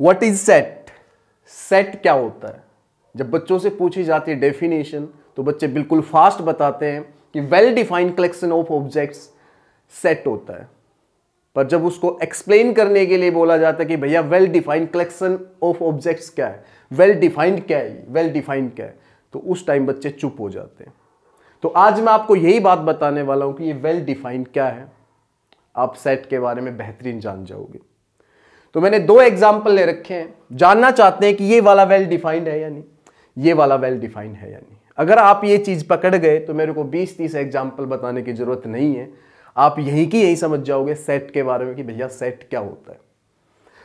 what is set set क्या होता है जब बच्चों से पूछी जाती है डेफिनेशन तो बच्चे बिल्कुल फास्ट बताते हैं कि well defined collection of objects set होता है पर जब उसको एक्सप्लेन करने के लिए बोला जाता है कि भैया well defined collection of objects क्या है वेल डिफाइंड क्या है वेल डिफाइंड क्या है तो उस टाइम बच्चे चुप हो जाते हैं तो आज मैं आपको यही बात बताने वाला हूं कि ये वेल डिफाइंड क्या है आप सेट के बारे में बेहतरीन जान जाओगे तो मैंने दो एग्जाम्पल ले रखे हैं जानना चाहते हैं कि ये वाला वेल डिफाइंड है या नहीं ये वाला वेल डिफाइंड है या नहीं अगर आप ये चीज़ पकड़ गए तो मेरे को 20-30 एग्जाम्पल बताने की ज़रूरत नहीं है आप यहीं की यही समझ जाओगे सेट के बारे में कि भैया सेट क्या होता है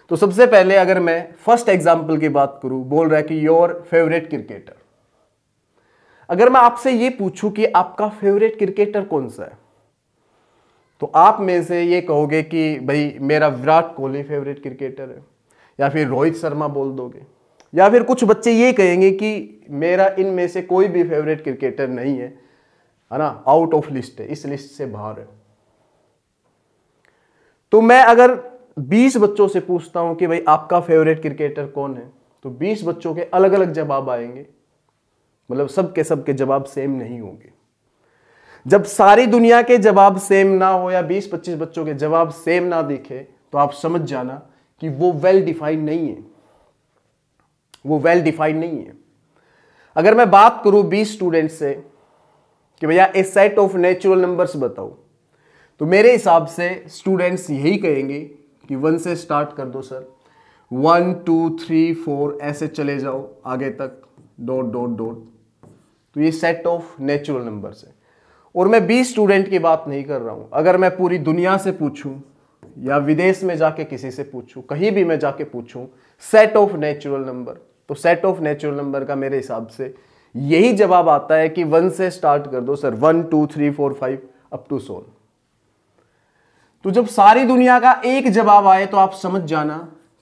तो सबसे पहले अगर मैं फर्स्ट एग्जाम्पल की बात करूं बोल रहा है कि योर फेवरेट क्रिकेटर अगर मैं आपसे ये पूछूं कि आपका फेवरेट क्रिकेटर कौन सा है तो आप में से ये कहोगे कि भाई मेरा विराट कोहली फेवरेट क्रिकेटर है या फिर रोहित शर्मा बोल दोगे या फिर कुछ बच्चे ये कहेंगे कि मेरा इनमें से कोई भी फेवरेट क्रिकेटर नहीं है है ना आउट ऑफ लिस्ट है इस लिस्ट से बाहर है तो मैं अगर 20 बच्चों से पूछता हूं कि भाई आपका फेवरेट क्रिकेटर कौन है तो 20 बच्चों के अलग अलग जवाब आएंगे मतलब सबके सबके जवाब सेम नहीं होंगे जब सारी दुनिया के जवाब सेम ना हो या 20-25 बच्चों के जवाब सेम ना दिखे तो आप समझ जाना कि वो वेल डिफाइंड नहीं है वो वेल डिफाइंड नहीं है अगर मैं बात करूं 20 स्टूडेंट से कि भैया a set of natural numbers बताओ तो मेरे हिसाब से स्टूडेंट्स यही कहेंगे कि वन से स्टार्ट कर दो sir one two three four ऐसे चले जाओ आगे तक डॉट डॉट डॉट तो ये सेट ऑफ नेचुरल नंबर्स है और मैं बीस स्टूडेंट की बात नहीं कर रहा हूँ अगर मैं पूरी दुनिया से पूछूँ या विदेश में जाके किसी से पूछूँ कहीं भी मैं जाके पूछूँ सेट ऑफ नेचुरल नंबर तो सेट ऑफ नेचुरल नंबर का मेरे हिसाब से यही जवाब आता है कि वन से स्टार्ट कर दो sir one two three four five up to सोल तो जब सारी दुनिया का एक जवाब आए तो आप समझ जाना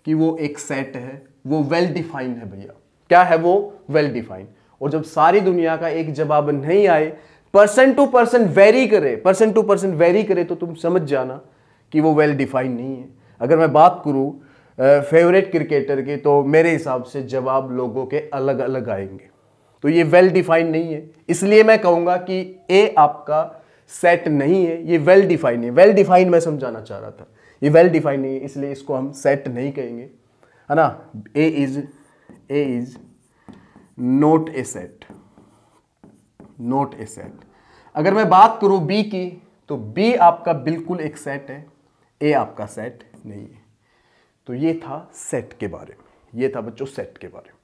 कि वो एक सेट है वो वेल डिफाइंड है भैया क्या है वो वेल well डिफाइंड और जब सारी दुनिया का एक जवाब नहीं आए पर्सन टू पर्सन वेरी करे पर्सन टू पर्सन वेरी करे तो तुम समझ जाना कि वो वेल डिफाइंड नहीं है अगर मैं बात करूँ फेवरेट क्रिकेटर की तो मेरे हिसाब से जवाब लोगों के अलग अलग आएंगे तो ये वेल डिफाइंड नहीं है इसलिए मैं कहूँगा कि ए आपका सेट नहीं है ये वेल डिफाइंड है वेल डिफाइंड मैं समझाना चाह रहा था ये वेल डिफाइंड नहीं है इसलिए इसको हम सेट नहीं कहेंगे है ना A is A is not a set not a set अगर मैं बात करूं बी की तो बी आपका बिल्कुल एक सेट है ए आपका सेट नहीं है तो ये था सेट के बारे में ये था बच्चों सेट के बारे में